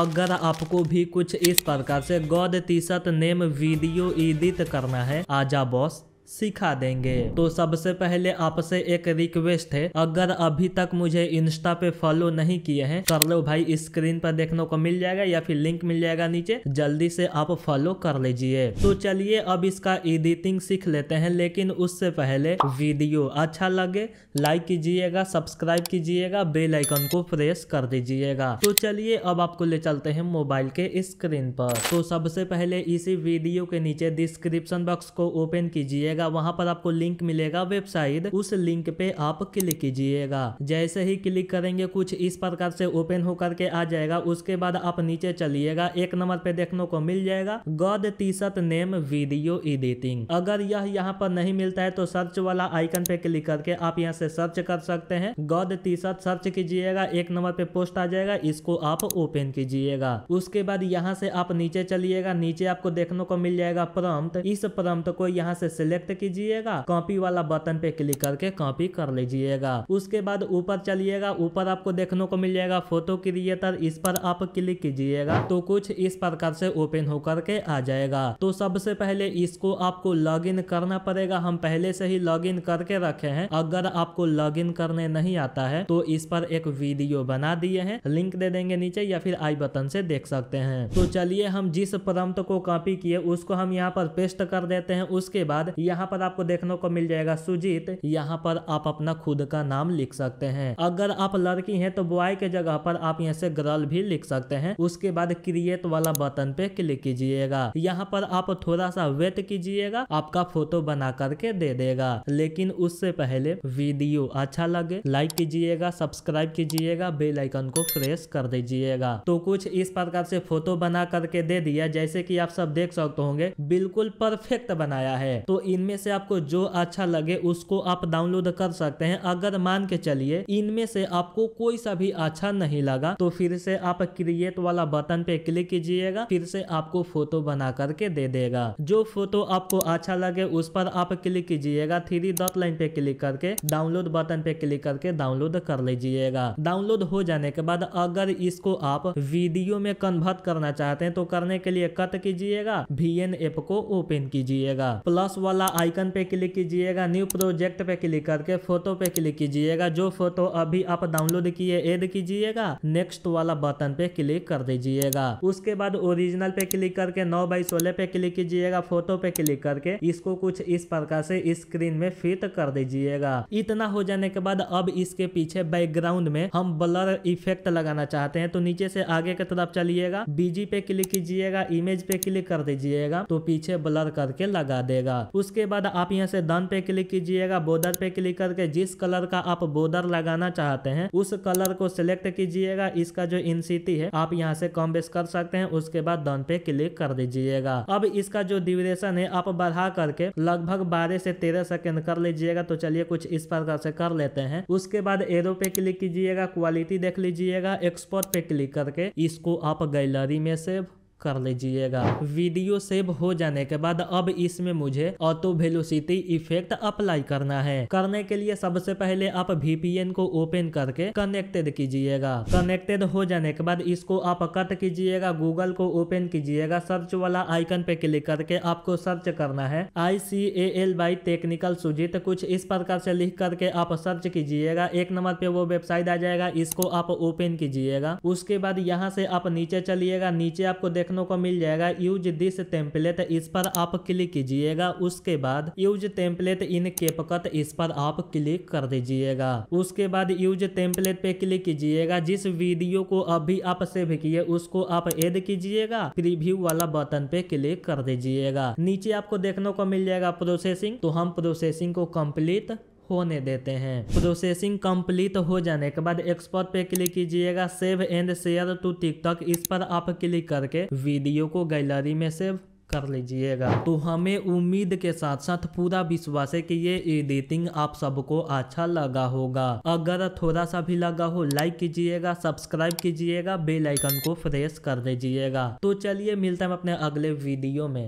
अगर आपको भी कुछ इस प्रकार से god t shirt name video edit करना है आजा बॉस सिखा देंगे तो सबसे पहले आपसे एक रिक्वेस्ट है अगर अभी तक मुझे इंस्टा पे फॉलो नहीं किए हैं कर लो भाई स्क्रीन पर देखने को मिल जाएगा या फिर लिंक मिल जाएगा नीचे जल्दी से आप फॉलो कर लीजिए तो चलिए अब इसका एडिटिंग सीख लेते हैं लेकिन उससे पहले वीडियो अच्छा लगे लाइक कीजिएगा सब्सक्राइब कीजिएगा बेल आइकन को प्रेस कर दीजिएगा तो चलिए अब आपको ले चलते हैं मोबाइल के स्क्रीन पर तो सबसे पहले इसी वीडियो के नीचे डिस्क्रिप्शन बॉक्स को ओपन कीजिएगा मिलेगा वहां पर आपको लिंक मिलेगा वेबसाइट उस लिंक पे आप क्लिक कीजिएगा जैसे ही क्लिक करेंगे कुछ इस प्रकार से ओपन होकर के आ जाएगा उसके बाद आप नीचे चलिएगा एक नंबर पे देखने को मिल जाएगा god T shirt name video editing अगर यह यहाँ पर नहीं मिलता है तो सर्च वाला आइकन पे क्लिक करके आप यहाँ से सर्च कर सकते हैं गॉड टी शर्ट सर्च कीजिएगा एक नंबर पे पोस्ट आ जाएगा इसको आप ओपन कीजिएगा उसके बाद यहाँ से आप नीचे चलिएगा नीचे आपको देखने को मिल जाएगा प्रम्प्ट इस प्रम्प्ट को यहाँ से सिलेक्ट सेलेक्ट कीजिएगा कॉपी वाला बटन पे क्लिक करके कॉपी कर लीजिएगा उसके बाद ऊपर चलिएगा ऊपर आपको देखने को मिल जाएगा फोटो क्रिएटर इस पर आप क्लिक कीजिएगा तो कुछ इस प्रकार से ओपन होकर के आ जाएगा तो सबसे पहले इसको आपको लॉग करना पड़ेगा हम पहले से ही लॉग करके रखे है अगर आपको लॉग करने नहीं आता है तो इस पर एक वीडियो बना दिए है लिंक दे देंगे नीचे या फिर आई बटन से देख सकते हैं तो चलिए हम जिस प्रम्प्ट को कॉपी किए उसको हम यहाँ पर पेस्ट कर देते हैं उसके बाद यहाँ पर आपको देखने को मिल जाएगा सुजीत यहाँ पर आप अपना खुद का नाम लिख सकते हैं अगर आप लड़की हैं तो बॉय के जगह पर आप यहाँ से गर्ल भी लिख सकते हैं उसके बाद क्रिएट वाला बटन पे क्लिक कीजिएगा यहाँ पर आप थोड़ा सा वेट कीजिएगा आपका फोटो बना करके दे देगा लेकिन उससे पहले वीडियो अच्छा लगे लाइक कीजिएगा सब्सक्राइब कीजिएगा बेल आइकन को प्रेस कर दीजिएगा तो कुछ इस प्रकार से फोटो बना करके दे दिया जैसे कि आप सब देख सकते होंगे बिल्कुल परफेक्ट बनाया है तो इन इनमें से आपको जो अच्छा लगे उसको आप डाउनलोड कर सकते हैं अगर मान के चलिए इनमें से आपको कोई सा भी अच्छा नहीं लगा तो फिर से आप क्रिएट वाला बटन पे क्लिक कीजिएगा फिर से आपको फोटो बना करके दे देगा जो फोटो आपको अच्छा लगे उस पर आप क्लिक कीजिएगा थ्री डॉट लाइन पे क्लिक करके डाउनलोड बटन पे क्लिक करके डाउनलोड कर लीजिएगा डाउनलोड हो जाने के बाद अगर इसको आप वीडियो में कन्वर्ट करना चाहते हैं तो करने के लिए कट कीजिएगा वी एप को ओपन कीजिएगा प्लस वाला आइकन पे क्लिक कीजिएगा न्यू प्रोजेक्ट पे क्लिक करके फोटो पे क्लिक कीजिएगा जो फोटो अभी आप डाउनलोड किए एड कीजिएगा नेक्स्ट वाला बटन पे क्लिक कर दीजिएगा उसके बाद ओरिजिनल पे क्लिक करके नौ बाई सोलह पे क्लिक कीजिएगा फोटो पे क्लिक करके इसको कुछ इस प्रकार से स्क्रीन में फिट कर दीजिएगा इतना हो जाने के बाद अब इसके पीछे बैकग्राउंड में हम ब्लर इफेक्ट लगाना चाहते हैं तो नीचे से आगे की तरफ चलिएगा बीजी पे क्लिक कीजिएगा इमेज पे क्लिक कर दीजिएगा तो पीछे ब्लर करके लगा देगा उसके इसके बाद आप यहाँ से दन पे क्लिक कीजिएगा बॉर्डर पे क्लिक करके जिस कलर का आप बॉर्डर लगाना चाहते हैं उस कलर को सिलेक्ट कीजिएगा इसका जो इनसिटी है आप यहाँ से कम बेस कर सकते हैं उसके बाद दन पे क्लिक कर दीजिएगा अब इसका जो ड्यूरेशन है आप बढ़ा करके लगभग बारह से तेरह सेकेंड कर लीजिएगा तो चलिए कुछ इस प्रकार से कर लेते हैं उसके बाद एरो पे क्लिक कीजिएगा क्वालिटी देख लीजिएगा एक्सपोर्ट पे क्लिक करके इसको आप गैलरी में सेव कर लीजिएगा वीडियो सेव हो जाने के बाद अब इसमें मुझे ऑटो वेलोसिटी इफेक्ट अप्लाई करना है करने के लिए सबसे पहले आप वीपीएन को ओपन करके कनेक्टेड कीजिएगा कनेक्टेड हो जाने के बाद इसको आप कट कीजिएगा गूगल को ओपन कीजिएगा सर्च वाला आइकन पे क्लिक करके आपको सर्च करना है I C A L by technical Sujit कुछ इस प्रकार से लिख करके आप सर्च कीजिएगा एक नंबर पे वो वेबसाइट आ जाएगा इसको आप ओपन कीजिएगा उसके बाद यहाँ से आप नीचे चलिएगा नीचे आपको देख देखने को मिल जाएगा यूज दिस टेम्पलेट इस पर आप क्लिक कीजिएगा उसके बाद यूज टेम्पलेट इन केपकत इस पर आप क्लिक कर दीजिएगा उसके बाद यूज टेम्पलेट पे क्लिक कीजिएगा जिस वीडियो को अभी आप सेव किए उसको आप एड कीजिएगा प्रीव्यू वाला बटन पे क्लिक कर दीजिएगा नीचे आपको देखने को मिल जाएगा प्रोसेसिंग तो हम प्रोसेसिंग को कम्प्लीट होने देते हैं प्रोसेसिंग कंप्लीट हो जाने के बाद एक्सपोर्ट पे क्लिक कीजिएगा save and share to TikTok इस पर आप क्लिक करके वीडियो को गैलरी में सेव कर लीजिएगा तो हमें उम्मीद के साथ साथ पूरा विश्वास है कि ये एडिटिंग आप सबको अच्छा लगा होगा अगर थोड़ा सा भी लगा हो लाइक कीजिएगा सब्सक्राइब कीजिएगा बेल आइकन को प्रेस कर दीजिएगा तो चलिए मिलते हैं अपने अगले वीडियो में